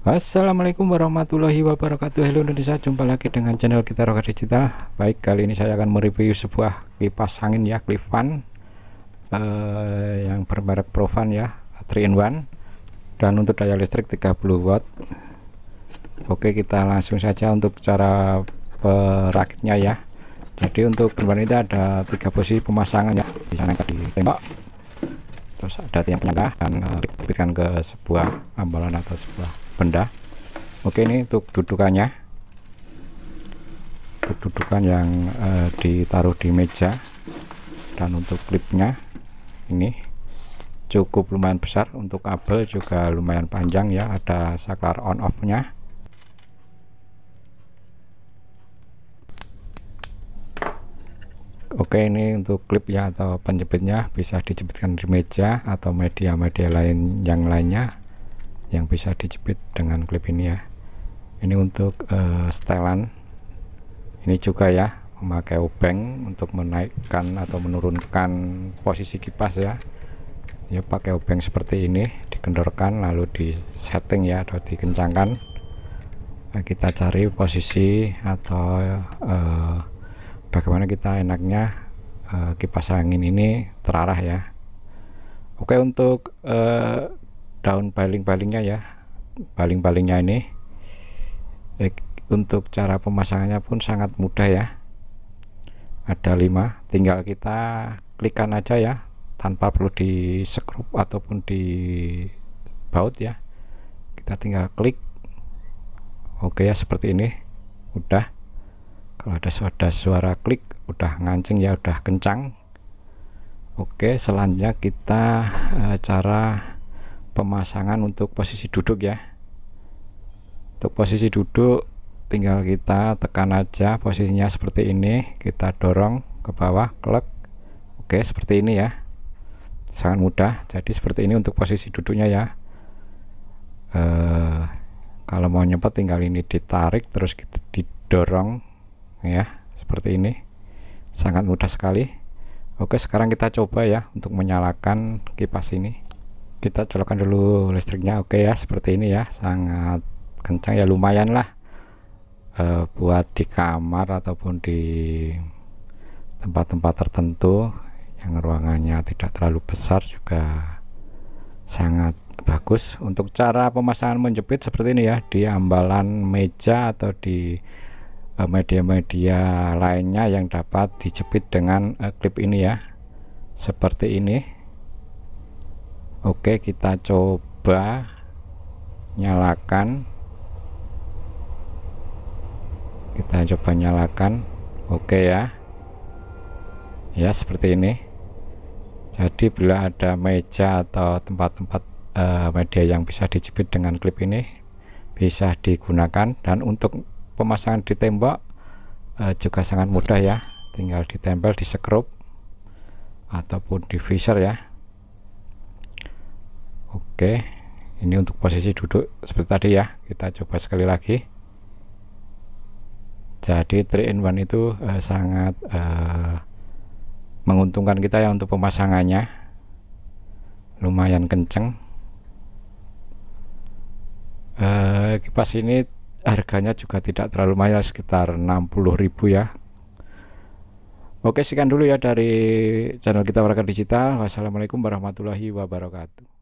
Assalamualaikum warahmatullahi wabarakatuh Halo Indonesia jumpa lagi dengan channel kita Rocker Digital baik kali ini saya akan mereview sebuah kipas angin ya Clifan uh, eh, yang bermerek Provan ya 3 in 1 dan untuk daya listrik 30 watt Oke kita langsung saja untuk cara perakitnya ya jadi untuk berbahan ini ada tiga posisi pemasangan ya Di sana tadi tembak terus ada tiang penyangga dan dipitkan ke sebuah ambalan atau sebuah benda oke ini untuk dudukannya untuk dudukan yang e, ditaruh di meja dan untuk klipnya ini cukup lumayan besar untuk kabel juga lumayan panjang ya ada saklar on off nya Oke ini untuk klip ya atau penjepitnya bisa dijepitkan di meja atau media-media lain yang lainnya yang bisa dijepit dengan klip ini ya ini untuk uh, setelan ini juga ya memakai obeng untuk menaikkan atau menurunkan posisi kipas ya ya pakai obeng seperti ini dikendorkan lalu di setting ya atau dikencangkan nah, kita cari posisi atau uh, bagaimana kita enaknya uh, kipas angin ini terarah ya Oke untuk uh, daun baling-balingnya ya baling-balingnya ini eh, untuk cara pemasangannya pun sangat mudah ya ada lima tinggal kita klikkan aja ya tanpa perlu di skrup ataupun di baut ya kita tinggal klik oke ya seperti ini udah kalau ada, suara suara klik udah ngancing ya udah kencang oke selanjutnya kita uh, cara pemasangan untuk posisi duduk ya untuk posisi duduk tinggal kita tekan aja posisinya seperti ini kita dorong ke bawah klik oke seperti ini ya sangat mudah jadi seperti ini untuk posisi duduknya ya eh, kalau mau nyepet tinggal ini ditarik terus kita didorong ya seperti ini sangat mudah sekali oke sekarang kita coba ya untuk menyalakan kipas ini kita colokan dulu listriknya oke okay ya seperti ini ya sangat kencang ya lumayan lah e, buat di kamar ataupun di tempat-tempat tertentu yang ruangannya tidak terlalu besar juga sangat bagus untuk cara pemasangan menjepit seperti ini ya di ambalan meja atau di eh, media-media lainnya yang dapat dijepit dengan eh, klip ini ya seperti ini Oke kita coba nyalakan kita coba nyalakan oke ya ya seperti ini jadi bila ada meja atau tempat-tempat uh, media yang bisa dijepit dengan klip ini bisa digunakan dan untuk pemasangan di tembok uh, juga sangat mudah ya tinggal ditempel di sekrup ataupun di visor ya Oke, ini untuk posisi duduk seperti tadi ya. Kita coba sekali lagi. Jadi 3 in one itu uh, sangat uh, menguntungkan kita ya untuk pemasangannya. Lumayan kenceng. Uh, kipas ini harganya juga tidak terlalu mahal sekitar 60.000 ya. Oke, sekian dulu ya dari channel kita Warga Digital. Wassalamualaikum warahmatullahi wabarakatuh.